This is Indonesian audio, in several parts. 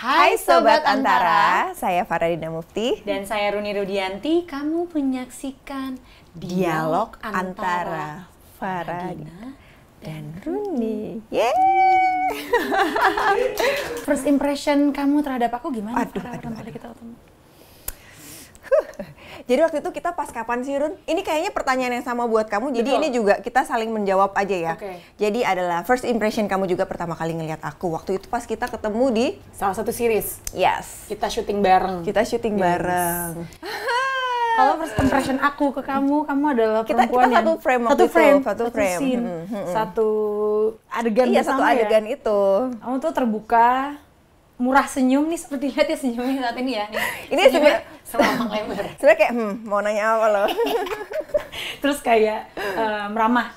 Hai Sobat, Sobat Antara, Antara, saya Faradina Mufti dan saya Runi Rudianti. Kamu menyaksikan Dialog, Antara, Antara Faradina dan Runi. Yeay! First impression kamu terhadap aku gimana? Aduh, Farah, aduh, aduh. kita ketemu. Huh. Jadi waktu itu kita pas kapan sih Run? Ini kayaknya pertanyaan yang sama buat kamu. Jadi ini juga kita saling menjawab aja ya. Okay. Jadi adalah first impression kamu juga pertama kali ngelihat aku. Waktu itu pas kita ketemu di salah satu series. Yes. Kita syuting bareng. Kita syuting yes. bareng. kalau first impression aku ke kamu, kamu adalah kita, perempuan kita satu frame satu frame, itu, satu frame, satu scene, hmm, hmm, satu adegan iya, satu ya. adegan ya. itu. Kamu tuh terbuka, murah senyum nih seperti lihat ya senyumnya saat ini ya. ini senyumnya, selama lebar. Sebenarnya kayak, hmm, mau nanya apa lo? Terus kayak um, meramah.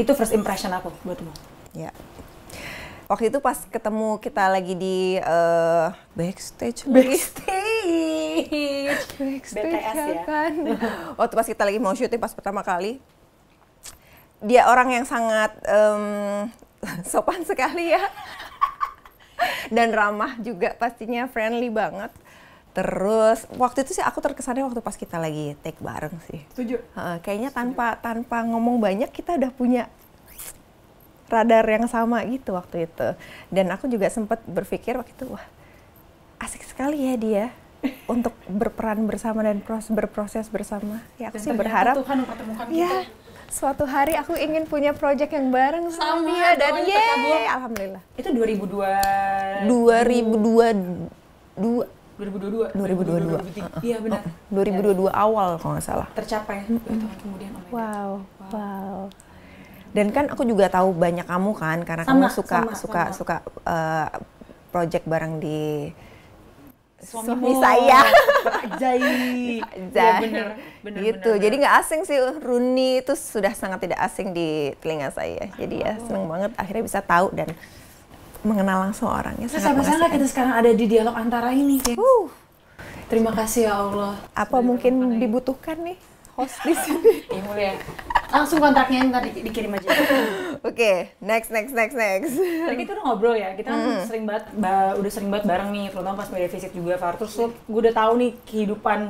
Itu first impression aku buatmu. Ya. Waktu itu pas ketemu kita lagi di uh, backstage, backstage, backstage, BTS ya. Kan? Waktu pas kita lagi mau syuting pas pertama kali, dia orang yang sangat um, sopan sekali ya dan ramah juga pastinya friendly banget Terus waktu itu sih aku terkesannya waktu pas kita lagi take bareng sih. Setuju. Uh, kayaknya tanpa Setuju. tanpa ngomong banyak kita udah punya radar yang sama gitu waktu itu. Dan aku juga sempat berpikir waktu itu wah asik sekali ya dia untuk berperan bersama dan proses berproses bersama. Ya aku dan sih berharap Tuhan mempertemukan ya, Suatu hari aku ingin punya project yang bareng sama, sama dia dan ye alhamdulillah. Itu 2002 2002 dua 2022. 2022. Iya Iya benar. Uh, 2022 ya. awal kalau nggak salah. Tercapai mm -hmm. kemudian. Oh wow. wow. Wow. Dan kan aku juga tahu banyak kamu kan karena sama, kamu suka sama, suka sama. suka uh, project bareng di suami, suami oh, saya Jai. ya, bener, Benar. gitu bener, jadi nggak asing sih Runi itu sudah sangat tidak asing di telinga saya jadi oh. ya seneng banget akhirnya bisa tahu dan mengenal langsung orangnya. saya sama-sama kita sekarang ada di dialog antara ini. Uh. Terima kasih ya Allah. Apa Sudah mungkin dibutuhkan nih host di sini? Iya, mulia. Langsung kontaknya yang tadi dikirim aja. Oke, okay, next next next next. Tadi kita udah ngobrol ya, kita mm. sering banget, ba udah sering banget bareng nih, terutama pas media visit juga, Far. Terus lo, gue udah tahu nih kehidupan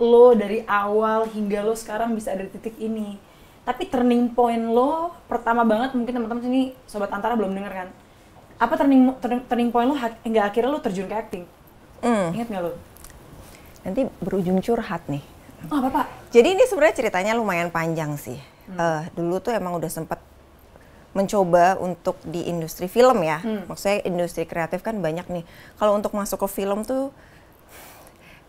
lo dari awal hingga lo sekarang bisa ada di titik ini. Tapi turning point lo pertama banget mungkin teman-teman sini sobat antara belum denger kan? apa turning turning, turning point lo hingga akhirnya lo terjun ke acting mm. ingat nggak lo nanti berujung curhat nih oh pak jadi ini sebenarnya ceritanya lumayan panjang sih hmm. uh, dulu tuh emang udah sempet mencoba untuk di industri film ya hmm. maksudnya industri kreatif kan banyak nih kalau untuk masuk ke film tuh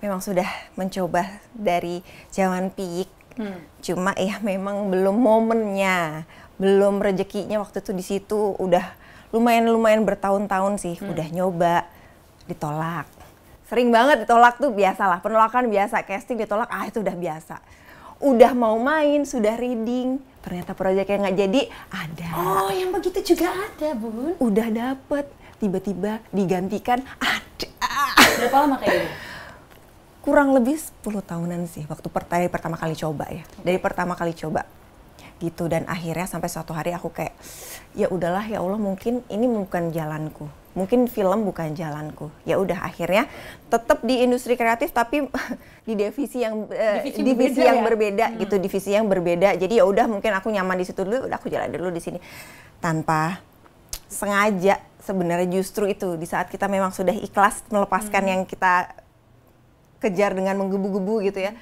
memang sudah mencoba dari jaman piik hmm. cuma ya memang belum momennya belum rezekinya waktu itu di situ udah lumayan lumayan bertahun-tahun sih hmm. udah nyoba ditolak. Sering banget ditolak tuh biasalah, penolakan biasa, casting ditolak ah itu udah biasa. Udah mau main, sudah reading, ternyata proyeknya nggak jadi ada. Oh, yang begitu juga ada, Bun. Udah dapet, tiba-tiba digantikan ada. Berapa lama kayak gitu? Kurang lebih 10 tahunan sih waktu pertama pertama kali coba ya. Dari pertama kali coba gitu dan akhirnya sampai suatu hari aku kayak ya udahlah ya Allah mungkin ini bukan jalanku mungkin film bukan jalanku ya udah akhirnya tetap di industri kreatif tapi di divisi yang uh, divisi, yang ya? berbeda hmm. gitu divisi yang berbeda jadi ya udah mungkin aku nyaman di situ dulu udah aku jalan dulu di sini tanpa sengaja sebenarnya justru itu di saat kita memang sudah ikhlas melepaskan hmm. yang kita kejar dengan menggebu-gebu gitu ya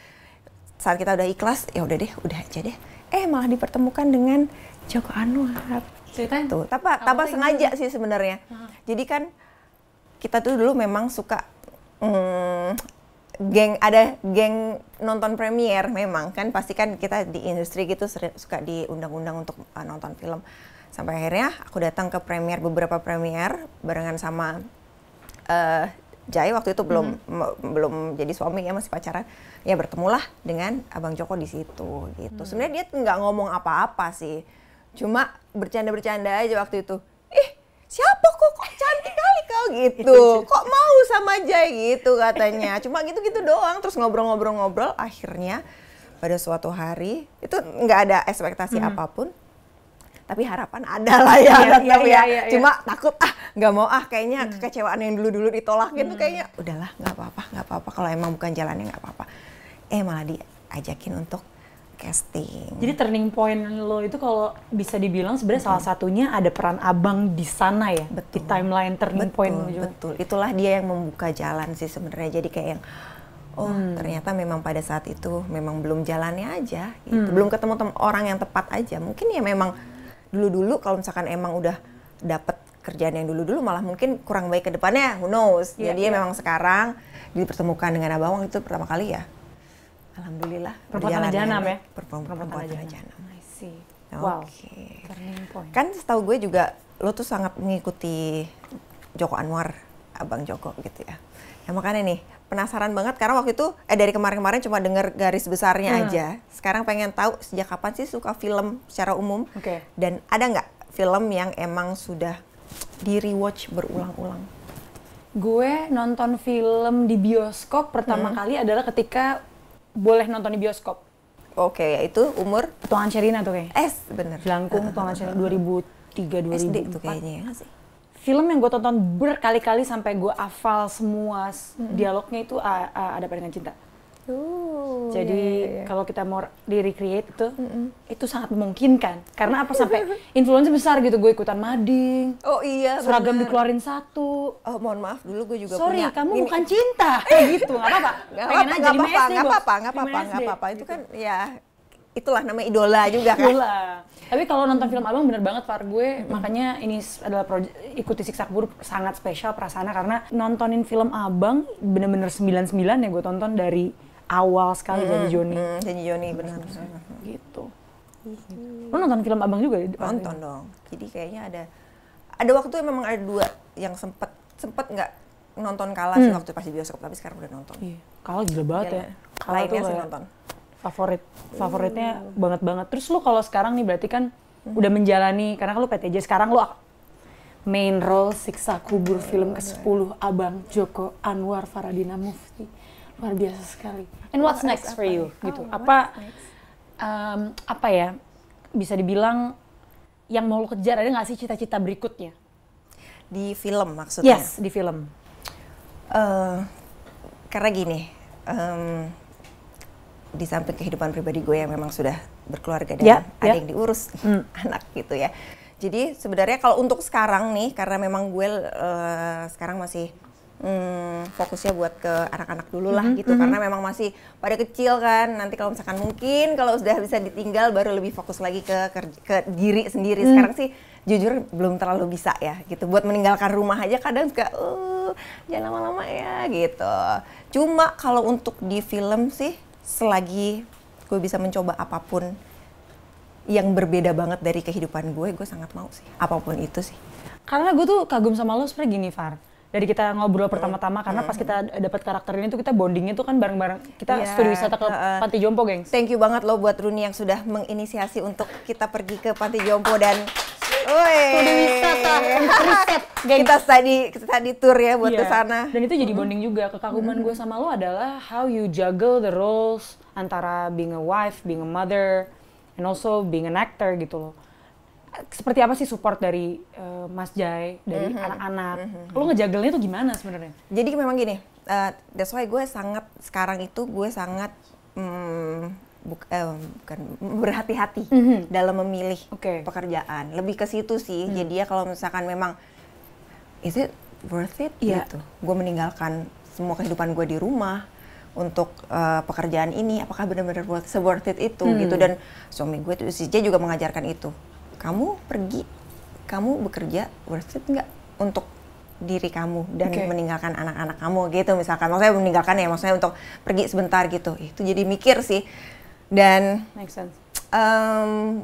saat kita udah ikhlas ya udah deh udah aja deh eh malah dipertemukan dengan Joko Anwar. Ceritanya? Tuh, tapa tapa sengaja sih sebenarnya. Jadi kan kita tuh dulu memang suka mm, geng ada geng nonton premier memang kan pasti kan kita di industri gitu suka diundang-undang untuk uh, nonton film. Sampai akhirnya aku datang ke premier beberapa premier barengan sama uh, Jai waktu itu belum hmm. belum jadi suami ya masih pacaran ya bertemulah dengan abang Joko di situ gitu hmm. sebenarnya dia nggak ngomong apa-apa sih cuma bercanda-bercanda aja waktu itu ih siapa kok kok cantik kali kau gitu iya, iya. kok mau sama Jai gitu katanya cuma gitu-gitu doang terus ngobrol-ngobrol-ngobrol akhirnya pada suatu hari itu nggak ada ekspektasi hmm. apapun tapi harapan ada lah ya, iya, iya, iya, ya, ya, ya. ya. Cuma takut ah nggak mau ah kayaknya hmm. kekecewaan yang dulu-dulu ditolak gitu. hmm. kayaknya udahlah nggak apa-apa nggak apa-apa kalau emang bukan jalannya nggak apa-apa. Eh malah diajakin untuk casting. Jadi turning point lo itu kalau bisa dibilang sebenarnya salah hmm. satunya ada peran abang di sana ya betul. di timeline turning betul, point. Betul, betul. Itulah dia yang membuka jalan sih sebenarnya. Jadi kayak yang oh hmm. ternyata memang pada saat itu memang belum jalannya aja, gitu. hmm. belum ketemu orang yang tepat aja. Mungkin ya memang dulu-dulu kalau misalkan emang udah dapet kerjaan yang dulu-dulu malah mungkin kurang baik ke depannya, who knows. Yeah, Jadi yeah. Iya. memang sekarang dipertemukan dengan Abang Wang itu pertama kali ya. Alhamdulillah. Perempuan tanah janam ya? Perempuan, perempuan, perempuan tanah janam. I see. Wow. Turning point. Kan setahu gue juga lo tuh sangat mengikuti Joko Anwar, Abang Joko gitu ya. Ya makanya nih, penasaran banget karena waktu itu eh dari kemarin-kemarin cuma dengar garis besarnya hmm. aja. Sekarang pengen tahu sejak kapan sih suka film secara umum okay. dan ada nggak film yang emang sudah di rewatch berulang-ulang. Gue nonton film di bioskop pertama hmm. kali adalah ketika boleh nonton di bioskop. Oke, okay, itu umur Tuangan Sherina tuh kayaknya? S, bener. Jelangkung uh, Tuangan Sherina 2003 2004. SD itu kayaknya ya film yang gue tonton berkali-kali sampai gue hafal semua hmm. dialognya itu uh, uh, ada dengan cinta. Ooh, Jadi yeah, yeah, yeah. kalau kita mau di recreate itu, mm -mm. itu sangat memungkinkan. Karena apa sampai influencer besar gitu, gue ikutan mading. Oh iya. Seragam bener. dikeluarin satu. Oh mohon maaf dulu gue juga Sorry, punya. kamu ini. bukan cinta kayak gitu, nggak apa-apa. Nggak apa-apa, nggak apa-apa, nggak apa-apa, apa-apa. Itu gitu. kan ya itulah namanya idola juga kan. Idola. Tapi kalau nonton film Abang bener banget Far gue, hmm. makanya ini adalah pro ikuti siksa guru sangat spesial perasaan karena nontonin film Abang bener-bener 99 ya gue tonton dari awal sekali hmm. dari Joni. Hmm, jadi Joni benar. Gitu. Iya. Lo nonton film Abang juga? Nonton ini? dong. Jadi kayaknya ada ada waktu yang memang ada dua yang sempet sempet nggak nonton kalah hmm. sih waktu pasti di bioskop tapi sekarang udah nonton. Iya. Kalah gila banget ya. ya. Kalah Lainnya sih nonton favorit favoritnya hmm. banget banget terus lu kalau sekarang nih berarti kan hmm. udah menjalani karena kan lu PTJ sekarang lu main role siksa kubur oh, film iya. ke-10 oh, Abang Joko Anwar Faradina Mufti luar biasa sekali and what's next for you ya? gitu. oh, gitu apa um, apa ya bisa dibilang yang mau lo kejar ada nggak sih cita-cita berikutnya di film maksudnya yes di film uh, karena gini um, di samping kehidupan pribadi gue yang memang sudah berkeluarga dan yeah, ada yeah. yang diurus mm. anak gitu ya. Jadi sebenarnya kalau untuk sekarang nih karena memang gue uh, sekarang masih um, fokusnya buat ke anak-anak dulu lah mm -hmm, gitu mm -hmm. karena memang masih pada kecil kan nanti kalau misalkan mungkin kalau sudah bisa ditinggal baru lebih fokus lagi ke ke, ke diri sendiri mm. sekarang sih jujur belum terlalu bisa ya gitu buat meninggalkan rumah aja kadang suka uh jangan lama-lama ya gitu cuma kalau untuk di film sih selagi gue bisa mencoba apapun yang berbeda banget dari kehidupan gue, gue sangat mau sih. Apapun itu sih. Karena gue tuh kagum sama lo sebenernya gini, Far. Dari kita ngobrol mm-hmm. pertama-tama, karena pas mm-hmm. kita dapat karakter ini tuh kita bondingnya tuh kan bareng-bareng. Kita yeah, studi wisata ke uh, Panti Jompo, gengs. Thank you banget lo buat Runi yang sudah menginisiasi untuk kita pergi ke Panti Jompo dan Studi wisata, riset. Kita tadi tadi tour ya buat yeah. ke sana. Dan itu jadi bonding juga. Kekaguman mm gue sama lo adalah how you juggle the roles antara being a wife, being a mother, and also being an actor gitu loh seperti apa sih support dari uh, Mas Jai dari mm-hmm. anak-anak? Mm -hmm. Anak -anak? mm -hmm. Lo ngejagelnya tuh gimana sebenarnya? Jadi memang gini, uh, that's why gue sangat sekarang itu gue sangat mm, buk, eh, bukan berhati-hati mm -hmm. dalam memilih okay. pekerjaan. Lebih ke situ sih. Mm. Jadi ya kalau misalkan memang is it worth it yeah. gitu. Gue meninggalkan semua kehidupan gue di rumah untuk uh, pekerjaan ini apakah benar-benar worth, worth it itu hmm. gitu dan suami gue itu si J juga mengajarkan itu. Kamu pergi, kamu bekerja worth it nggak untuk diri kamu dan okay. meninggalkan anak-anak kamu gitu misalkan maksudnya meninggalkan ya maksudnya untuk pergi sebentar gitu itu jadi mikir sih dan Make sense. Um,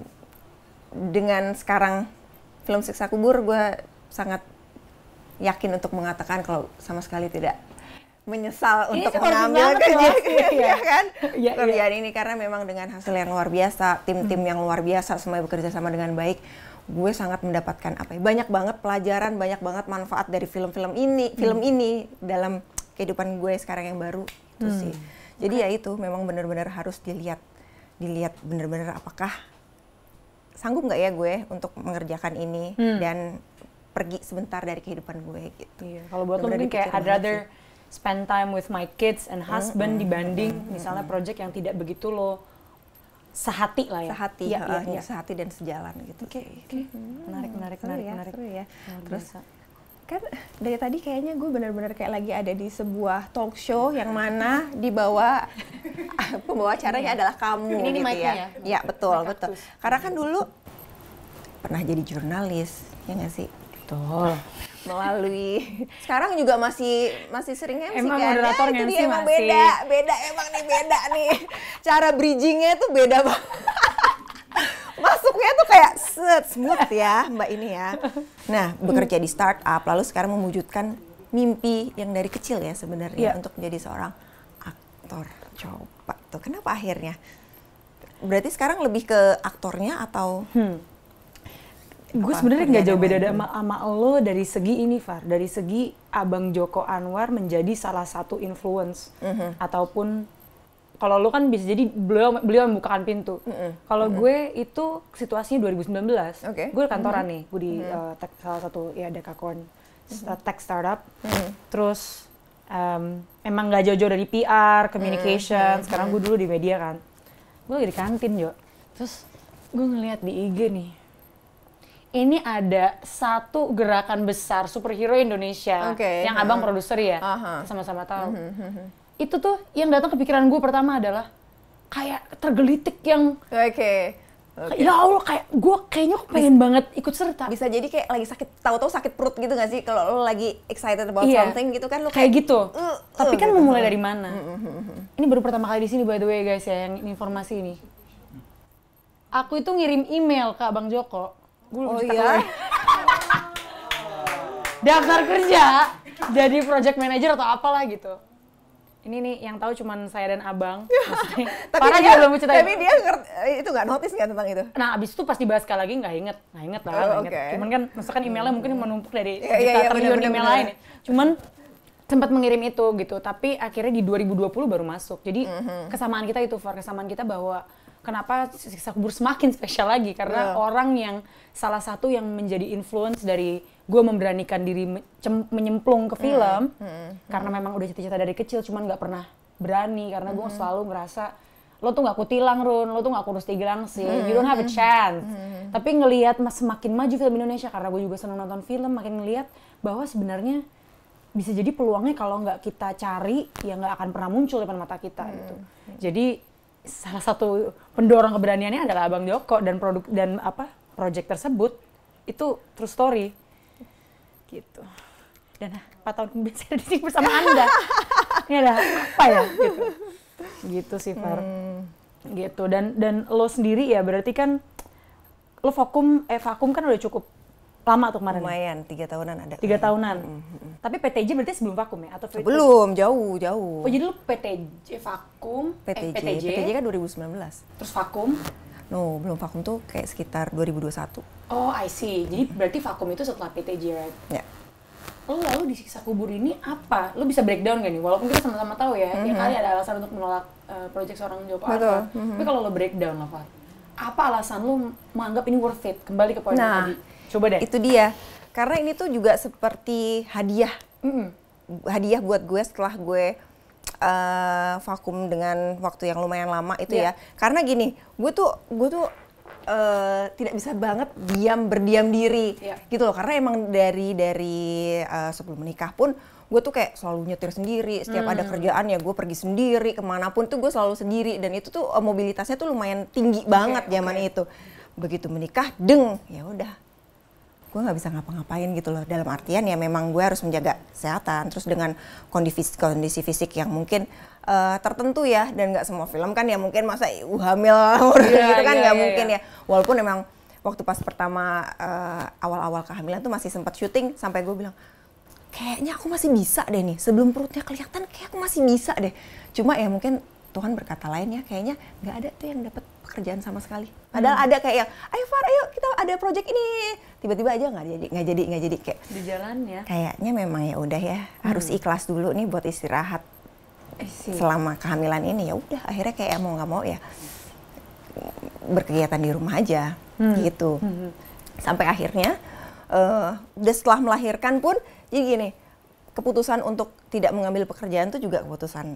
dengan sekarang film siksa kubur gue sangat yakin untuk mengatakan kalau sama sekali tidak menyesal ini untuk mengambil ya, kerja iya. ya. kan iya, ya, kerjaan ya. ini karena memang dengan hasil yang luar biasa tim-tim hmm. yang luar biasa semua bekerja sama dengan baik gue sangat mendapatkan apa ya banyak banget pelajaran banyak banget manfaat dari film-film ini hmm. film ini dalam kehidupan gue sekarang yang baru itu hmm. sih jadi okay. ya itu memang benar-benar harus dilihat dilihat bener-bener apakah sanggup nggak ya gue untuk mengerjakan ini hmm. dan pergi sebentar dari kehidupan gue gitu. Iya. Kalau buat lo mungkin kayak I'd rather sih. spend time with my kids and hmm, husband mm -hmm. dibanding mm -hmm. misalnya hmm. project yang tidak begitu lo sehati lah ya. Sehati, ya, ya, ya, ya. sehati dan sejalan gitu. Oke, okay, okay. -hmm. menarik, menarik, menarik, menarik. Ya, menarik. Seru ya. Terus biasa kan dari tadi kayaknya gue bener-bener kayak lagi ada di sebuah talk show yang mana dibawa pembawa acaranya iya. adalah kamu ini gitu ini ya. ya. Ya betul betul. Karena kan dulu pernah jadi jurnalis ya nggak sih? Betul. Melalui sekarang juga masih masih sering MC emang kan? moderator ya, itu MC emang beda beda emang nih beda nih cara bridgingnya tuh beda banget kayak set smooth ya Mbak ini ya. Nah, bekerja di startup lalu sekarang mewujudkan mimpi yang dari kecil ya sebenarnya yeah. untuk menjadi seorang aktor. Coba tuh kenapa akhirnya? Berarti sekarang lebih ke aktornya atau hmm gue sebenarnya nggak jauh beda gitu? sama, sama lo dari segi ini Far dari segi abang Joko Anwar menjadi salah satu influence mm -hmm. ataupun kalau lu kan bisa jadi beliau beliau membukakan pintu. Mm -hmm. Kalau mm -hmm. gue itu situasinya 2019. Okay. Gue kantoran mm -hmm. nih, gue di mm -hmm. uh, tech, salah satu ya dekakon mm -hmm. tech startup. Mm -hmm. Terus um, emang nggak jauh-jauh dari PR, communication. Mm -hmm. Sekarang gue dulu di media kan. Gue lagi di kantin Jo. Terus gue ngeliat di IG nih. Ini ada satu gerakan besar superhero Indonesia okay. yang abang uh -huh. produser ya, sama-sama uh -huh. tahu. Mm -hmm itu tuh yang datang ke pikiran gue pertama adalah kayak tergelitik yang oke okay. Okay. Ya Allah, kayak gue kayaknya aku pengen bisa, banget ikut serta. Bisa jadi kayak lagi sakit, tahu-tahu sakit perut gitu gak sih? Kalau lo lagi excited about yeah. something gitu kan lo kayak, kayak gitu. Uh, uh, Tapi kan gitu. memulai kan. dari mana? Uh, uh, uh, ini baru pertama kali di sini by the way guys ya yang informasi ini. Aku itu ngirim email ke Abang Joko. Gue oh iya. Daftar kerja jadi project manager atau apalah gitu ini nih yang tahu cuma saya dan abang. tapi dia, belum ceritain. Tapi dia ngerti, itu nggak notice nggak tentang itu? Nah abis itu pas dibahas sekali lagi nggak inget, nggak inget lah. Oh, inget. Cuman kan, misalkan emailnya mungkin hmm. menumpuk dari yeah, juta yeah, yeah, triliun email lain. Cuman sempat mengirim itu gitu, tapi akhirnya di 2020 baru masuk. Jadi mm -hmm. kesamaan kita itu, kesamaan kita bahwa kenapa siksa kubur semakin spesial lagi karena yeah. orang yang salah satu yang menjadi influence dari gue memberanikan diri menyemplung ke film mm. Mm. karena memang udah cita-cita dari kecil cuman nggak pernah berani karena gue mm. selalu merasa lo tuh nggak tilang Run, lo tuh nggak kurus digilang sih, mm. you don't have a chance. Mm. Tapi ngelihat semakin maju film Indonesia karena gue juga senang nonton film, makin ngelihat bahwa sebenarnya bisa jadi peluangnya kalau nggak kita cari ya nggak akan pernah muncul depan mata kita mm. gitu. Jadi salah satu pendorong keberaniannya adalah Abang Joko dan produk dan apa project tersebut itu true story gitu dan ah, empat tahun kemudian saya di sini bersama anda ini ada apa ya gitu gitu sih Far hmm. gitu dan dan lo sendiri ya berarti kan lo vakum eh vakum kan udah cukup lama tuh kemarin. Lumayan, tiga tahunan ada. Tiga tahunan. Mm -hmm. Tapi PTJ berarti sebelum vakum ya atau Belum, jauh, jauh. Oh, jadi lu PTJ vakum, PTJ, eh, PTJ. PTJ kan 2019. Terus vakum? No, belum vakum tuh kayak sekitar 2021. Oh, I see. Jadi berarti vakum itu setelah PTJ, right? Ya. Yeah. Lo lalu disiksa kubur ini apa? Lo bisa breakdown gak nih? Walaupun kita sama-sama tahu ya, mm -hmm. ya kali ada alasan untuk menolak uh, eh, proyek seorang Joko Betul. Mm -hmm. Tapi mm-hmm. kalau lo breakdown, pak, apa alasan lo menganggap ini worth it? Kembali ke poin nah, tadi Coba deh. Itu dia. Karena ini tuh juga seperti hadiah. Mm. Hadiah buat gue setelah gue uh, vakum dengan waktu yang lumayan lama itu yeah. ya. Karena gini, gue tuh gue tuh Uh, tidak bisa banget diam berdiam diri yeah. gitu loh karena emang dari dari uh, sebelum menikah pun gue tuh kayak selalu nyetir sendiri setiap hmm. ada kerjaan ya gue pergi sendiri kemanapun tuh gue selalu sendiri dan itu tuh mobilitasnya tuh lumayan tinggi okay, banget zaman okay. itu begitu menikah deng ya udah gue nggak bisa ngapa-ngapain gitu loh dalam artian ya memang gue harus menjaga kesehatan terus dengan kondisi kondisi fisik yang mungkin uh, tertentu ya dan nggak semua film kan ya mungkin masa uh, hamil yeah, gitu kan iya, nggak yeah, yeah, mungkin yeah. ya walaupun emang waktu pas pertama eh, awal-awal uh, kehamilan tuh masih sempat syuting sampai gue bilang kayaknya aku masih bisa deh nih sebelum perutnya kelihatan kayak aku masih bisa deh cuma ya mungkin Tuhan berkata lain ya kayaknya nggak ada tuh yang dapat kerjaan sama sekali. Padahal hmm. ada kayak yang, ayo Far, ayo kita ada project ini. Tiba-tiba aja nggak jadi, nggak jadi, nggak jadi kayak. Di jalan ya. Kayaknya memang ya udah ya, hmm. harus ikhlas dulu nih buat istirahat. Selama kehamilan ini ya udah, akhirnya kayak mau nggak mau ya berkegiatan di rumah aja hmm. gitu. Hmm. hmm. Sampai akhirnya, uh, udah setelah melahirkan pun, jadi gini, keputusan untuk tidak mengambil pekerjaan itu juga keputusan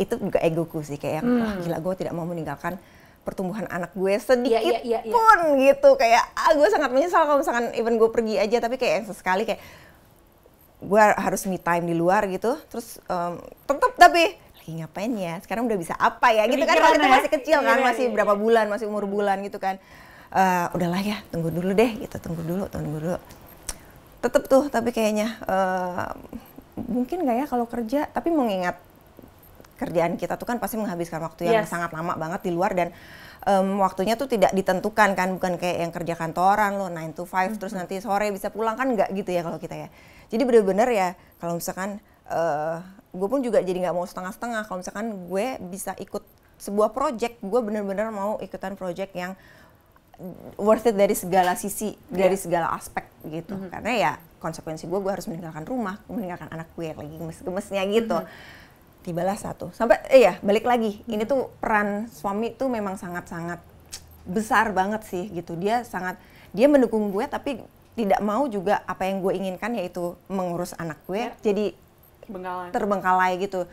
itu juga egoku sih kayak ah, hmm. ah, gila gue tidak mau meninggalkan pertumbuhan anak gue sedikit yeah, yeah, yeah, yeah. pun gitu kayak ah gue sangat menyesal kalau misalkan even gue pergi aja tapi kayak yang sesekali kayak gue harus me time di luar gitu terus um, tetap tapi lagi ngapain ya sekarang udah bisa apa ya gitu Pikiran kan waktu itu ya? masih kecil kan iya, masih iya, berapa iya. bulan masih umur bulan gitu kan uh, udahlah ya tunggu dulu deh gitu tunggu dulu tunggu dulu tetap tuh tapi kayaknya uh, mungkin nggak ya kalau kerja tapi mengingat kerjaan kita tuh kan pasti menghabiskan waktu yang yes. sangat lama banget di luar dan um, waktunya tuh tidak ditentukan kan bukan kayak yang kerja kantoran lo 9 to 5 mm -hmm. terus mm-hmm. nanti sore bisa pulang kan nggak gitu ya kalau kita ya. Jadi bener-bener ya kalau misalkan uh, eh, gue pun juga jadi nggak mau setengah-setengah kalau misalkan gue bisa ikut sebuah project gue bener-bener mau ikutan project yang worth it dari segala sisi yeah. dari iya. segala aspek gitu mm -hmm. karena ya konsekuensi gue gue harus meninggalkan rumah meninggalkan anak gue yang lagi gemes-gemesnya gitu mm -hmm tibalah satu sampai eh, iya balik lagi ini tuh peran suami tuh memang sangat-sangat besar banget sih gitu dia sangat dia mendukung gue tapi tidak mau juga apa yang gue inginkan yaitu mengurus anak gue ya. jadi terbengkalai gitu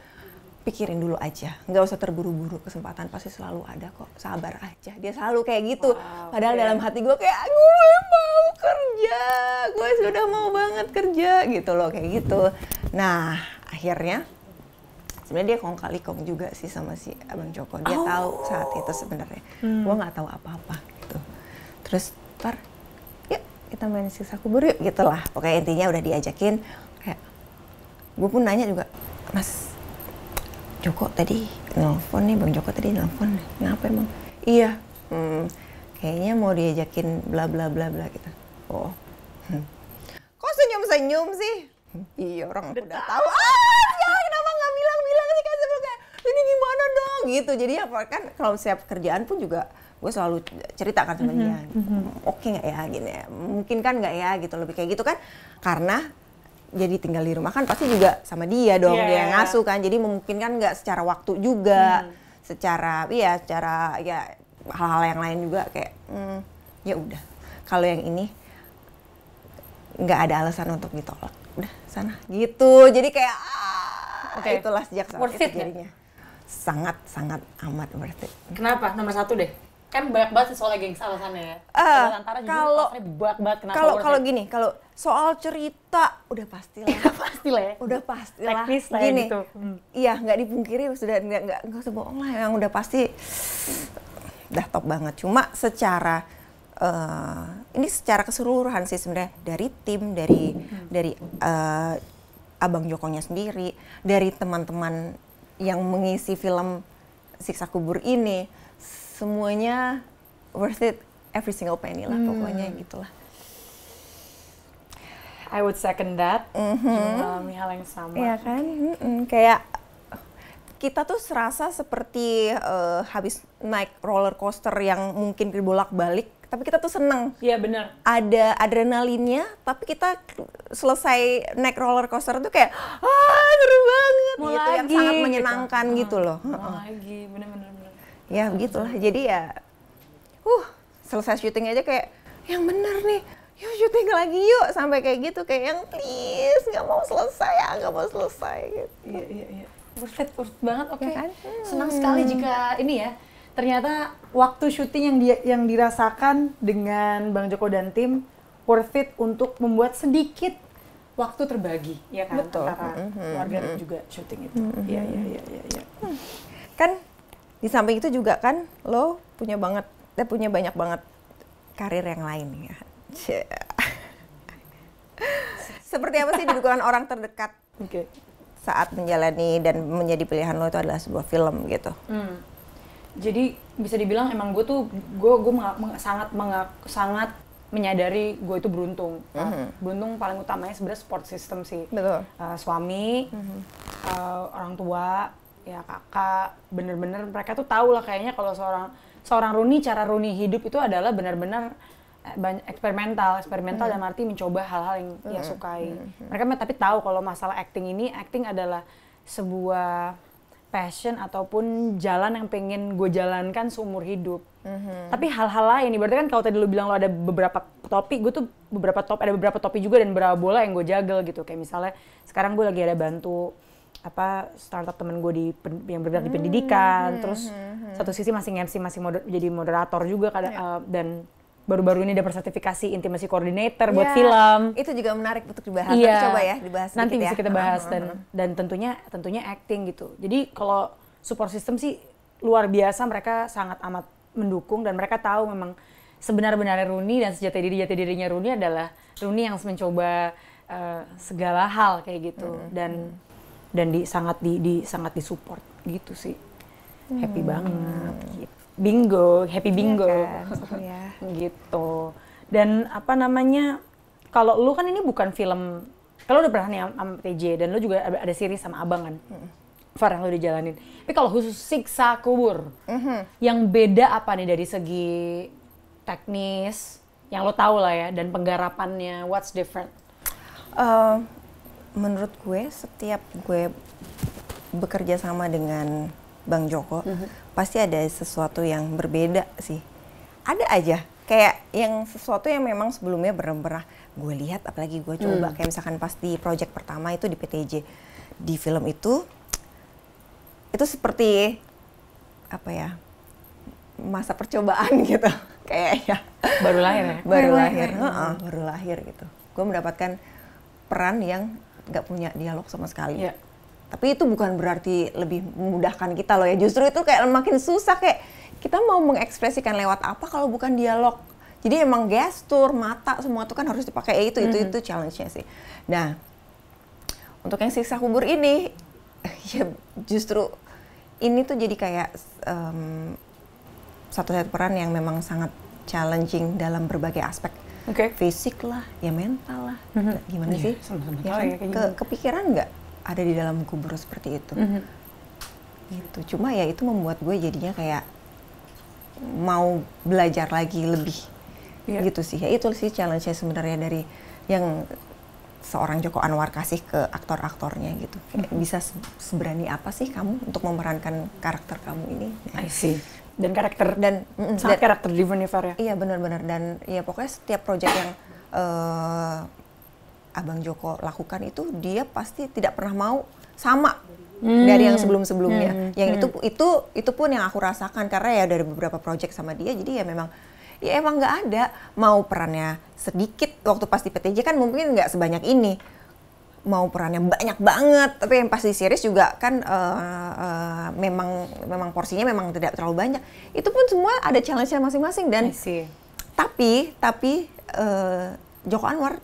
pikirin dulu aja nggak usah terburu-buru kesempatan pasti selalu ada kok sabar aja dia selalu kayak gitu wow, padahal okay. dalam hati gue kayak gue mau kerja gue sudah mau banget kerja gitu loh kayak gitu nah akhirnya sebenarnya dia kong kali kong juga sih sama si abang Joko dia oh. tahu saat itu sebenarnya hmm. gue nggak tahu apa-apa gitu terus ntar yuk kita main siksa kubur yuk gitu pokoknya intinya udah diajakin kayak gue pun nanya juga mas Joko tadi nelfon nih bang Joko tadi nelfon ngapa emang iya hmm, kayaknya mau diajakin bla bla bla bla gitu oh hmm. kok senyum senyum sih iya orang udah tahu ah! gitu jadi apa ya, kan kalau setiap kerjaan pun juga gue selalu ceritakan sama mm -hmm. dia mm -hmm. oke okay nggak ya gini ya mungkin kan nggak ya gitu lebih kayak gitu kan karena jadi tinggal di rumah kan pasti juga sama dia dong yeah. dia yang ngasuh kan jadi mungkin kan nggak secara waktu juga mm. secara iya secara ya hal-hal yang lain juga kayak mm, ya udah kalau yang ini nggak ada alasan untuk ditolak udah sana gitu jadi kayak ah, okay. itulah sejak saat itu jadinya sangat sangat amat worth it. Kenapa nomor satu deh? Kan banyak banget sih soalnya gengs alasannya ya. Uh, kalau banyak banget kenapa kalau kalau gini kalau soal cerita udah pastilah. ya, pastilah ya. Udah pastilah. Teknis lah ya gini, gitu. Hmm. Iya nggak dipungkiri sudah nggak nggak nggak usah bohong lah yang udah pasti udah top banget. Cuma secara uh, ini secara keseluruhan sih sebenarnya dari tim dari hmm. dari uh, abang Jokonya sendiri dari teman-teman yang mengisi film siksa kubur ini semuanya worth it every single penny lah hmm. pokoknya gitulah I would second that mm-hmm. hal yang sama ya kan mm-hmm. kayak kita tuh serasa seperti uh, habis naik roller coaster yang mungkin berbolak balik tapi kita tuh seneng. Iya benar. Ada adrenalinnya, tapi kita selesai naik roller coaster tuh kayak ah seru banget Mulai gitu lagi, yang sangat gitu. menyenangkan gitu, gitu loh. lagi, benar-benar. Ya begitulah. Jadi ya, uh selesai syuting aja kayak yang bener nih. Yuk syuting lagi yuk sampai kayak gitu kayak yang please nggak mau selesai ya, nggak mau selesai gitu. Iya iya iya. Perfect, perfect banget, oke. Okay. Ya kan? Senang sekali hmm. jika ini ya ternyata waktu syuting yang dia yang dirasakan dengan Bang Joko dan tim worth it untuk membuat sedikit waktu terbagi ya kan Betul. antara mm-hmm. keluarga mm-hmm. juga syuting itu. Iya mm iya iya iya. iya, iya. Hmm. Kan di samping itu juga kan lo punya banget eh, punya banyak banget karir yang lain ya. Seperti apa sih dukungan orang terdekat? Okay. Saat menjalani dan menjadi pilihan lo itu adalah sebuah film gitu. Hmm jadi bisa dibilang emang gue tuh gue gue meng, sangat meng, sangat menyadari gue itu beruntung mm -hmm. beruntung paling utamanya sebenarnya support system sih Betul. Uh, suami mm -hmm. uh, orang tua ya kakak bener-bener mereka tuh tahu lah kayaknya kalau seorang seorang Runi cara Runi hidup itu adalah benar-benar eh, eksperimental eksperimental mm -hmm. dan arti mencoba hal-hal yang mm -hmm. ia sukai mm -hmm. mereka tapi tahu kalau masalah acting ini acting adalah sebuah passion ataupun jalan yang pengen gue jalankan seumur hidup. Mm-hmm. Tapi hal-hal lain, berarti kan kalau tadi lu bilang lo ada beberapa topi, gue tuh beberapa top ada beberapa topi juga dan beberapa bola yang gue jaga gitu. Kayak misalnya sekarang gue lagi ada bantu apa startup temen gue di yang bergerak di hmm, pendidikan, mm-hmm. terus hmm, hmm. satu sisi masih MC masih moder, jadi moderator juga kadang yeah. Ya. uh, dan baru-baru ini dapat sertifikasi intimasi koordinator yeah. buat iya, film. Itu juga menarik untuk dibahas. Yeah. Coba ya dibahas. Nanti bisa ya. kita bahas dan dan tentunya tentunya acting gitu. Jadi kalau support system sih luar biasa mereka sangat amat mendukung dan mereka tahu memang sebenar-benarnya Runi dan sejati diri jati dirinya Runi adalah Runi yang mencoba uh, segala hal kayak gitu hmm dan dan di sangat di, di sangat disupport gitu sih. Happy hmm. banget gitu bingo, happy iya bingo. Kan, ya kan? gitu. Dan apa namanya? Kalau lu kan ini bukan film kalau udah pernah nih sama TJ dan lu juga ada siri sama Abang kan. Hmm. Far yang lu dijalanin. Tapi kalau khusus siksa kubur, mm-hmm. yang beda apa nih dari segi teknis yang lo tahu lah ya dan penggarapannya, what's different? Uh, menurut gue setiap gue bekerja sama dengan Bang Joko, mm -hmm. pasti ada sesuatu yang berbeda sih. Ada aja kayak yang sesuatu yang memang sebelumnya bener-bener gue lihat apalagi gue coba mm. kayak misalkan pas di project pertama itu di PTJ di film itu itu seperti apa ya masa percobaan gitu kayaknya baru lahir ya? baru lahir uh -uh, baru lahir gitu gue mendapatkan peran yang gak punya dialog sama sekali yeah. Tapi itu bukan berarti lebih memudahkan kita loh ya. Justru itu kayak makin susah kayak kita mau mengekspresikan lewat apa kalau bukan dialog. Jadi emang gestur, mata semua itu kan harus dipakai ya itu hmm itu itu challenge-nya sih. Nah, untuk yang siksa kubur ini ya justru ini tuh jadi kayak um, satu-satu peran yang memang sangat challenging dalam berbagai aspek okay. fisik lah, ya mental lah, mm-hmm. gimana yeah. sih? ya, kan? Ya, ke, kepikiran nggak ada di dalam kubur seperti itu mm -hmm. gitu cuma ya itu membuat gue jadinya kayak mau belajar lagi lebih yeah. gitu sih ya itu sih challenge nya sebenarnya dari yang seorang Joko Anwar kasih ke aktor-aktornya gitu kayak mm -hmm. bisa seberani apa sih kamu untuk memerankan karakter kamu ini nah, I see dan karakter dan sangat karakter driven ya Iya benar-benar dan ya pokoknya setiap proyek yang uh, Abang Joko lakukan itu dia pasti tidak pernah mau sama hmm. dari yang sebelum-sebelumnya. Hmm. Yang hmm. itu itu itu pun yang aku rasakan karena ya dari beberapa project sama dia jadi ya memang ya emang nggak ada mau perannya sedikit waktu pas di PTJ kan mungkin nggak sebanyak ini mau perannya banyak banget tapi yang pasti series juga kan uh, uh, memang memang porsinya memang tidak terlalu banyak itu pun semua ada challenge-nya masing-masing dan tapi tapi uh, Joko Anwar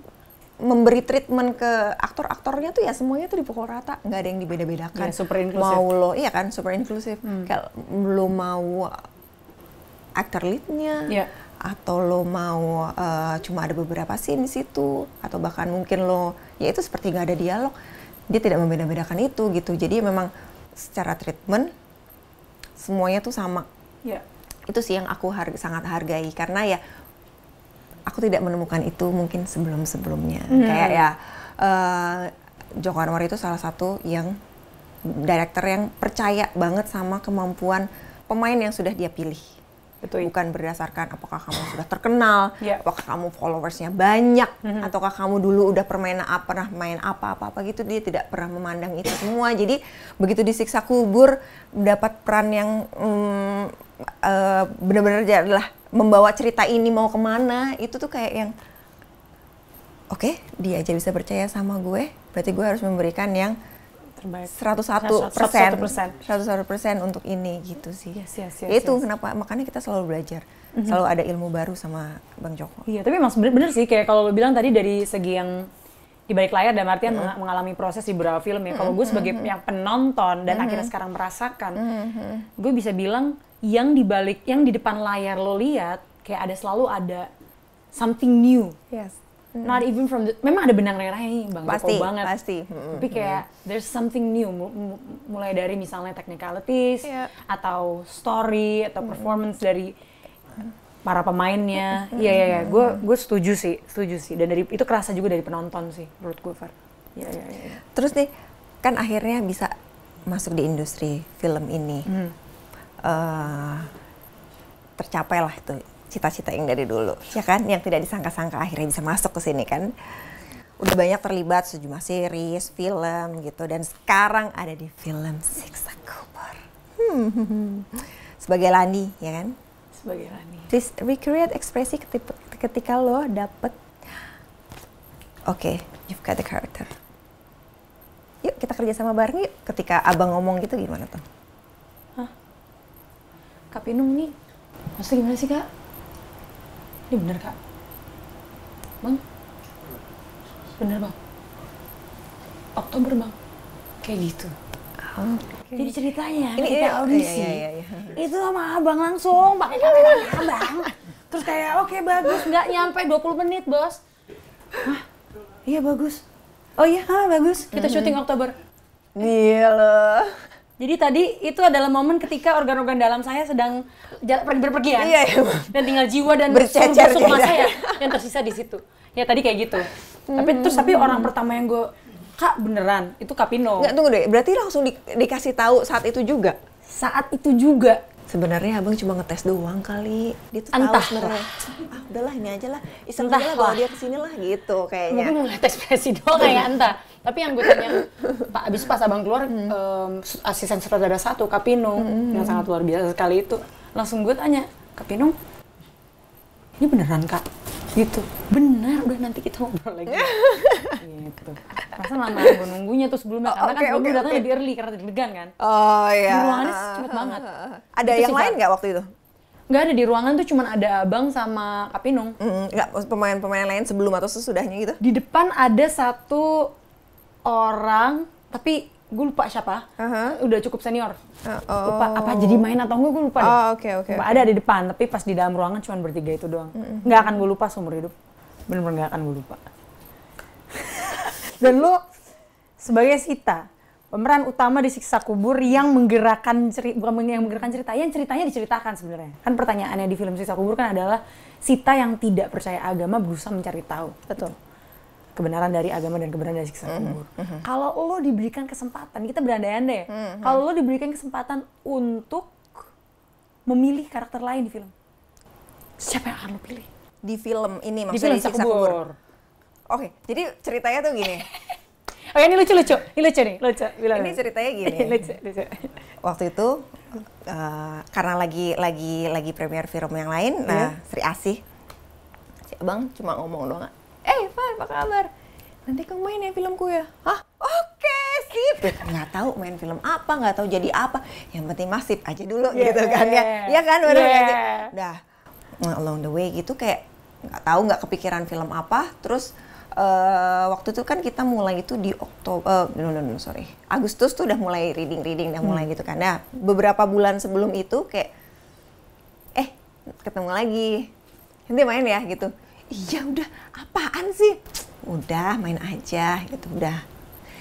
memberi treatment ke aktor-aktornya tuh ya semuanya tuh dipukul rata, nggak ada yang dibeda-bedakan. Ya, super inclusive. Mau lo, iya kan, super inklusif. Hmm. Kalau lo mau uh, aktor leadnya, ya. atau lo mau uh, cuma ada beberapa scene di situ, atau bahkan mungkin lo, ya itu seperti nggak ada dialog, dia tidak membeda-bedakan itu gitu. Jadi memang secara treatment semuanya tuh sama. Ya. Itu sih yang aku har sangat hargai karena ya aku tidak menemukan itu mungkin sebelum-sebelumnya. Hmm. Kayak ya uh, Joko Anwar itu salah satu yang director yang percaya banget sama kemampuan pemain yang sudah dia pilih. Betul. Bukan berdasarkan apakah kamu sudah terkenal, yeah. apakah kamu followersnya banyak, mm-hmm. ataukah kamu dulu udah permainan apa, pernah main apa apa apa gitu dia tidak pernah memandang itu semua. Jadi begitu disiksa kubur dapat peran yang mm, uh, benar-benar adalah membawa cerita ini mau kemana itu tuh kayak yang oke okay, dia aja bisa percaya sama gue berarti gue harus memberikan yang seratus satu persen 101 untuk ini gitu sih yes, yes, yes, itu kenapa makanya kita selalu belajar mm-hmm. selalu ada ilmu baru sama bang Joko iya tapi mas bener bener sih kayak kalau lo bilang tadi dari segi yang di balik layar dan artian mm-hmm. mengalami proses di beberapa film ya kalau mhm, gue sebagai mm-hmm. yang penonton dan mm-hmm. akhirnya sekarang merasakan mm-hmm. gue bisa bilang yang di balik yang di depan layar lo lihat kayak ada selalu ada something new. Yes. Mm. Not even from the, memang ada benang merahnya nih Bang pasti, banget. Pasti. Tapi kayak mm. there's something new mulai dari misalnya technicalities yeah. atau story atau performance mm. dari para pemainnya. Iya iya iya, gue gue setuju sih, setuju sih. Dan dari itu kerasa juga dari penonton sih menurut gue Far. Iya iya iya. Terus nih kan akhirnya bisa masuk di industri film ini. Mm uh, tercapai lah itu cita-cita yang dari dulu, ya kan? Yang tidak disangka-sangka akhirnya bisa masuk ke sini kan. Udah banyak terlibat sejumlah series, film gitu, dan sekarang ada di film Siksa Cooper. Hmm. Sebagai Lani, ya kan? Sebagai Lani. Please recreate ekspresi ketika, ketika lo dapet, oke, okay, you've got the character. Yuk kita kerja sama bareng yuk. Ketika abang ngomong gitu gimana tuh? Kak Pinung nih, maksudnya gimana sih Kak? Ini bener Kak? Bang? Bener Bang? Oktober Bang? Kayak gitu. Okay. Oh. Jadi gitu. ceritanya ini kita iya, audisi. Iya, iya, iya. Itu sama abang langsung, pakai kamera abang. Terus kayak oke okay, bagus, nggak nyampe 20 menit bos. Hah? Iya bagus. Oh iya, ha, ah, bagus. Kita hmm. syuting Oktober. Iya loh. Jadi tadi itu adalah momen ketika organ-organ dalam saya sedang pergi berpergian iya, iya. dan tinggal jiwa dan bercecer sumber saya yang tersisa di situ. Ya tadi kayak gitu. Hmm. Tapi terus tapi orang pertama yang gue kak beneran itu Kapino. Nggak tunggu deh, berarti langsung di, dikasih tahu saat itu juga. Saat itu juga Sebenarnya abang cuma ngetes doang kali. Dia tuh Entah tahu sebenarnya. Ah, udahlah ini aja lah. Iseng aja lah bawa dia sini lah gitu kayaknya. Mungkin ngetes presi doang kayak entah. Tapi yang gue tanya, Pak, abis pas abang keluar, hmm. um, asisten sutradara satu, Kapino, hmm. yang sangat luar biasa sekali itu. Langsung gue tanya, Kapino, ini beneran kak? gitu benar udah nanti kita ngobrol lagi gitu masa lama gue nunggunya tuh sebelumnya oh, karena oh, okay, kan okay, gue datang okay. lebih early karena deg-degan kan oh iya yeah. di ruangannya cepet banget ada itu yang lain nggak waktu itu nggak ada di ruangan tuh cuman ada abang sama kapinung nggak mm, pemain-pemain lain sebelum atau sesudahnya gitu di depan ada satu orang tapi gue lupa siapa uh-huh. udah cukup senior uh, oh. lupa apa oh. jadi main atau enggak gue lupa oh, okay, okay, okay. ada di depan tapi pas di dalam ruangan cuma bertiga itu doang mm-hmm. nggak akan gue lupa seumur hidup bener-bener nggak akan gue lupa dan lo sebagai Sita pemeran utama di siksa kubur yang menggerakkan cerita bukan yang menggerakkan cerita yang ceritanya diceritakan sebenarnya kan pertanyaannya di film siksa kubur kan adalah Sita yang tidak percaya agama berusaha mencari tahu betul gitu kebenaran dari agama dan kebenaran dari siksa mm-hmm, kubur. Mm -hmm. Kalau lo diberikan kesempatan, kita berandai deh. Ya, mm -hmm. Kalau lo diberikan kesempatan untuk memilih karakter lain di film, siapa yang akan lo pilih? Di film ini maksudnya di, film siksa kubur. kubur. Oke, okay, jadi ceritanya tuh gini. Oke, oh, ini lucu-lucu. Ini lucu nih, lucu. Bilang ini ceritanya gini. lucu, lucu. Waktu itu uh, karena lagi lagi lagi premier film yang lain, nah iya. Sri Asih, si Abang cuma ngomong doang eh Far apa kabar? Nanti kamu main ya filmku ya? Hah? Oke, okay, sip. Nggak tahu main film apa, nggak tahu jadi apa. Yang penting masif aja dulu yeah. gitu kan ya. Iya kan? Bener yeah. Udah along the way gitu kayak nggak tahu nggak kepikiran film apa, terus Uh, waktu itu kan kita mulai itu di Oktober, uh, no, no, no, sorry, Agustus tuh udah mulai reading-reading, udah hmm. mulai gitu kan. Nah, beberapa bulan sebelum itu kayak, eh ketemu lagi, nanti main ya gitu iya udah apaan sih udah main aja gitu udah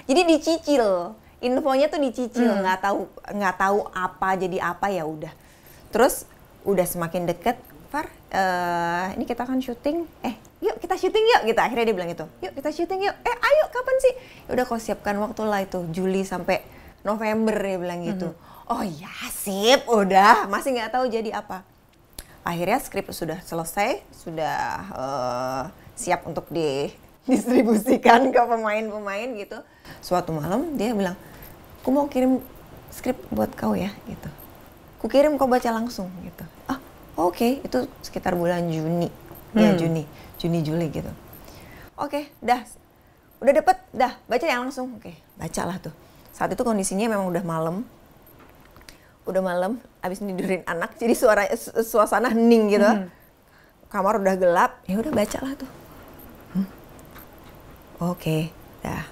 jadi dicicil infonya tuh dicicil hmm. nggak hmm. tahu nggak tahu apa jadi apa ya udah terus udah semakin deket Far uh, ini kita akan syuting eh yuk kita syuting yuk gitu akhirnya dia bilang gitu yuk kita syuting yuk eh ayo kapan sih ya udah kau siapkan waktu lah itu Juli sampai November dia bilang gitu -hmm. oh ya sip udah masih nggak tahu jadi apa akhirnya skrip sudah selesai sudah uh, siap untuk didistribusikan ke pemain-pemain gitu suatu malam dia bilang aku mau kirim skrip buat kau ya gitu ku kirim kau baca langsung gitu ah oke okay. itu sekitar bulan Juni ya, hmm. ya Juni Juni Juli gitu oke okay, dah udah dapet dah baca yang langsung oke okay, bacalah tuh saat itu kondisinya memang udah malam udah malam abis tidurin anak jadi suara suasana hening gitu hmm. kamar udah gelap ya udah bacalah tuh hmm. oke okay, dah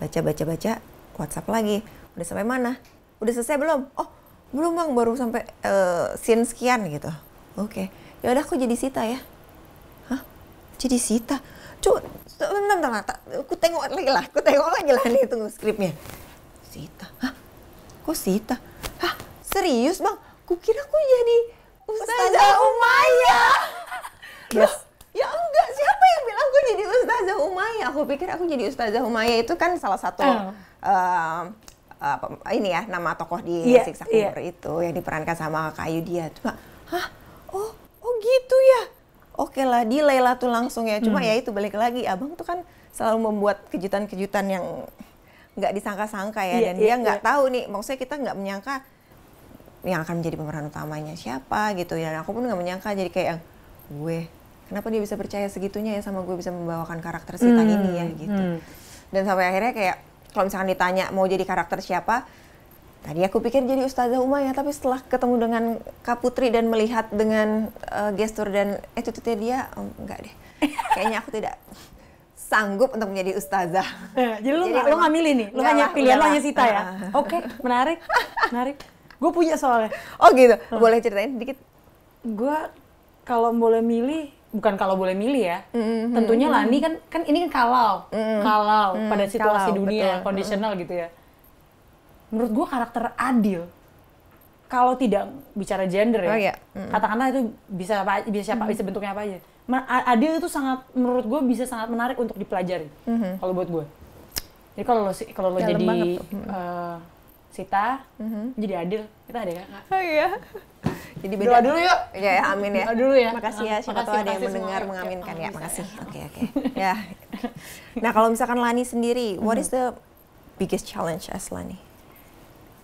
baca baca baca WhatsApp lagi udah sampai mana udah selesai belum oh belum bang baru sampai uh, scene sekian gitu oke okay. ya udah aku jadi Sita ya hah jadi Sita Cuk, bentar bentar, bentar, aku tengok lagi lah aku tengok lagi lah nih tunggu skripnya Sita hah kok Sita serius bang kukira aku jadi Ustazah Umayyah ya enggak siapa yang bilang aku jadi Ustazah Umayyah aku pikir aku jadi Ustazah Umayyah itu kan salah satu uh. Uh, Uh, ini ya nama tokoh di yeah, Siksa iya. Kubur yeah. itu yang diperankan sama Kayu dia cuma hah oh oh gitu ya oke delay lah di tuh langsung ya cuma hmm. ya itu balik lagi abang tuh kan selalu membuat kejutan-kejutan yang nggak disangka-sangka ya yeah, dan yeah, dia iya, nggak yeah. tahu nih maksudnya kita nggak menyangka yang akan menjadi pemeran utamanya siapa gitu dan aku pun nggak menyangka jadi kayak gue kenapa dia bisa percaya segitunya ya sama gue bisa membawakan karakter Sita hmm. ini ya hmm, gitu hmm. dan sampai akhirnya kayak kalau misalkan ditanya mau jadi karakter siapa tadi aku pikir jadi Ustazah ya tapi setelah ketemu dengan Kak Putri dan melihat dengan uh, gestur dan tuh dia oh, enggak deh kayaknya aku tidak sanggup untuk menjadi ustazah. Eh, jadi lu jadi nggak milih nih, lu hanya pilihan lu hanya Sita ya. Oke, okay, menarik, menarik. Gue punya soalnya. Oh gitu. Hmm. Boleh ceritain sedikit? Gue kalau boleh milih, bukan kalau boleh milih ya. Mm-hmm. Tentunya Lani kan kan ini kan kalau mm-hmm. kalau mm-hmm. pada situasi kalau, dunia betul. kondisional mm-hmm. gitu ya. Menurut gue karakter adil. Kalau tidak bicara gender ya, oh, iya. mm-hmm. katakanlah itu bisa apa, bisa siapa, mm-hmm. bisa bentuknya apa aja. Adil itu sangat menurut gue bisa sangat menarik untuk dipelajari. Mm-hmm. Kalau buat gue. Jadi kalau lo kalau lo jadi banget. uh, Sita, mm-hmm. jadi adil. Kita ada kan? Oh, iya. jadi beda. Doa dulu yuk. Ya, ya amin ya. Doa dulu ya. Makasih ya, siapa tahu ada yang mendengar semua. mengaminkan oh, ya. Makasih. Oke, oke. ya. Nah, kalau misalkan Lani sendiri, mm-hmm. what is the biggest challenge as Lani?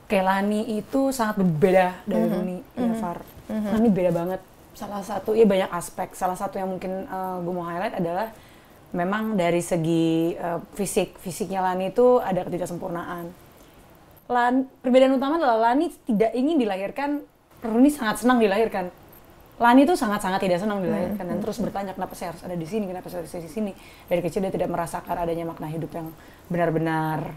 Kayak Lani itu sangat berbeda dari mm-hmm. Luni, ya, mm-hmm. Mm-hmm. Lani beda banget. Salah satu, ya banyak aspek. Salah satu yang mungkin uh, eh, gue mau highlight adalah memang dari segi uh, fisik fisiknya Lani itu ada ketidaksempurnaan Lan, perbedaan utama adalah Lani tidak ingin dilahirkan, Runi sangat senang dilahirkan. Lani itu sangat-sangat tidak senang hmm, dilahirkan dan hmm. terus bertanya kenapa saya harus ada di sini, kenapa saya harus ada di sini. Dari kecil dia tidak merasakan adanya makna hidup yang benar-benar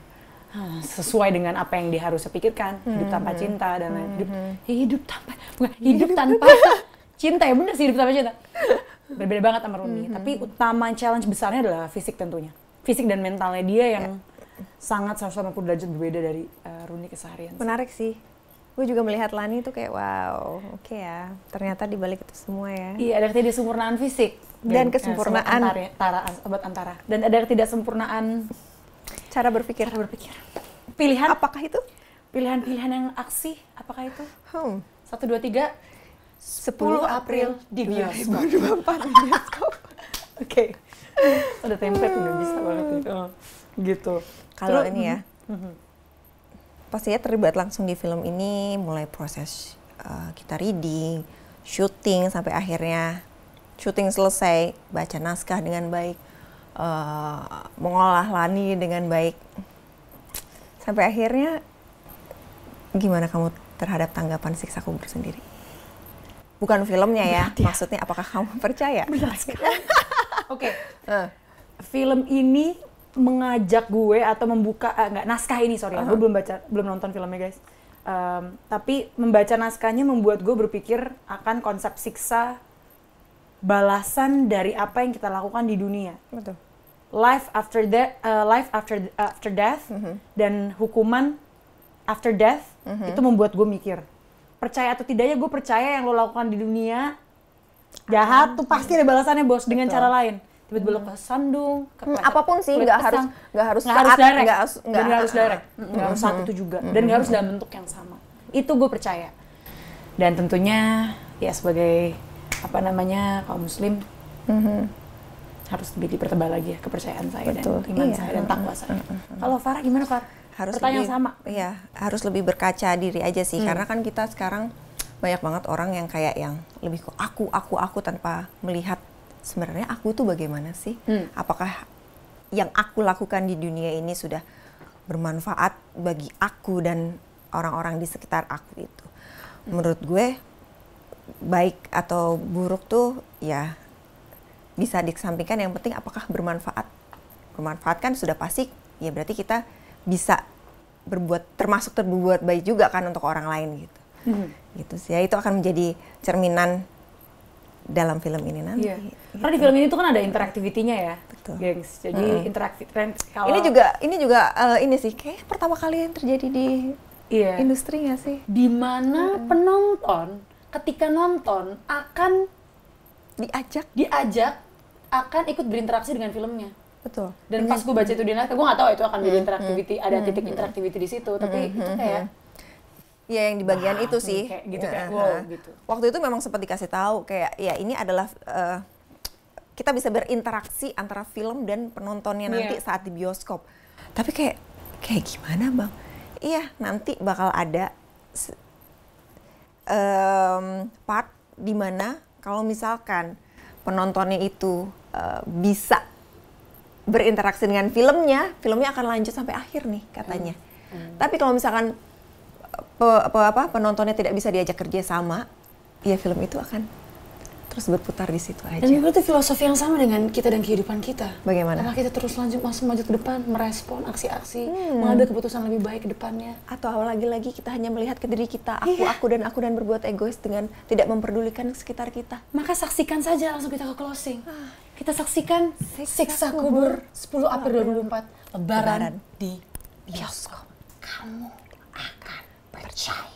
ah, sesuai dengan apa yang dia harus pikirkan hmm, hidup tanpa cinta dan lain hidup hidup tanpa bukan hidup tanpa cinta ya bener sih hidup tanpa cinta berbeda banget sama Runi tapi utama challenge besarnya adalah fisik tentunya fisik dan mentalnya dia yang yeah sangat 180 derajat berbeda dari uh, eh, Runi keseharian. Menarik sih. Gue juga melihat Lani itu kayak wow, oke okay ya. Ternyata dibalik itu semua ya. Iya, ada ketidaksempurnaan fisik dan, dan eh, kesempurnaan eh, antara, antara obat antara. Dan ada ketidaksempurnaan cara berpikir. Cara berpikir. Pilihan apakah itu? Pilihan-pilihan yang aksi apakah itu? Hmm. Satu dua tiga. sepuluh April di bioskop. 2024 di bioskop. Oke. Ada template udah bisa banget ya. Gitu kalau ini ya -hmm. pastinya terlibat langsung di film ini mulai proses uh, kita reading syuting sampai akhirnya syuting selesai baca naskah dengan baik uh, mengolah Lani dengan baik sampai akhirnya gimana kamu terhadap tanggapan siksa kubur sendiri bukan filmnya ya, ya. maksudnya apakah kamu percaya oke okay. uh. Eh. film ini mengajak gue atau membuka uh, nggak naskah ini sorry uh -huh. gue belum baca belum nonton filmnya guys um, tapi membaca naskahnya membuat gue berpikir akan konsep siksa balasan dari apa yang kita lakukan di dunia betul life after death eh, uh, life after after death mm -hmm. dan hukuman after death mm -hmm. itu membuat gue mikir percaya atau tidaknya gue percaya yang lo lakukan di dunia jahat tuh pasti ada balasannya bos betul. dengan cara lain tiba-tiba lo hmm. kesandung ke hmm, apapun sih nggak harus nggak harus nggak harus direct nggak harus nggak harus direct hmm, nggak harus hmm, saat itu juga dan nggak harus dalam bentuk yang sama itu gue percaya dan tentunya ya sebagai apa namanya kaum muslim mm-hmm. harus lebih dipertebal lagi ya kepercayaan saya Betul. dan iman iya. saya dan takwa saya. Mm-hmm. Kalau Farah gimana Farah? Harus Pertanyaan lebih, sama. Iya, harus lebih berkaca diri aja sih hmm. karena kan kita sekarang banyak banget orang yang kayak yang lebih ke aku aku aku tanpa melihat sebenarnya aku tuh bagaimana sih? Hmm. Apakah yang aku lakukan di dunia ini sudah bermanfaat bagi aku dan orang-orang di sekitar aku itu? Menurut gue baik atau buruk tuh ya bisa disampingkan yang penting apakah bermanfaat bermanfaat kan sudah pasti ya berarti kita bisa berbuat termasuk terbuat baik juga kan untuk orang lain gitu hmm. gitu sih ya itu akan menjadi cerminan dalam film ini nanti. Yeah. Gitu. Karena di film ini tuh kan ada interaktivitinya ya, Betul. gengs. Jadi mm -hmm. interaktif. Kan, kalau ini juga ini juga uh, ini sih kayak pertama kali yang terjadi di yeah. industri nggak sih? Dimana mm -hmm. penonton ketika nonton akan diajak diajak akan ikut berinteraksi dengan filmnya. Betul. Dan pas gue baca itu di naskah, gue nggak tahu itu akan jadi interaktiviti, mm -hmm. ada titik interaktiviti di situ. Tapi mm -hmm. itu kayak Iya yang di bagian Wah, itu sih. Kayak gitu kayak wow gitu. Waktu itu memang sempat dikasih tahu kayak ya ini adalah uh, kita bisa berinteraksi antara film dan penontonnya nanti iya. saat di bioskop. Tapi kayak kayak gimana bang? Iya nanti bakal ada um, part mana kalau misalkan penontonnya itu uh, bisa berinteraksi dengan filmnya, filmnya akan lanjut sampai akhir nih katanya. Hmm. Hmm. Tapi kalau misalkan pe, pe, apa penontonnya tidak bisa diajak kerja sama, ya film itu akan terus berputar di situ aja. Dan berarti filosofi yang sama dengan kita dan kehidupan kita. Bagaimana? Apakah kita terus lanjut masuk maju ke depan, merespon aksi-aksi, hmm. mengambil keputusan lebih baik ke depannya? Atau awal lagi-lagi kita hanya melihat ke diri kita, aku, yeah. aku, dan aku, dan berbuat egois dengan tidak memperdulikan sekitar kita. Maka saksikan saja langsung kita ke closing. Ah. Kita saksikan Siksa, Siksa Kubur 10 April 2024, Lebaran, Lebaran. di bioskop. Kamu. abbracciai.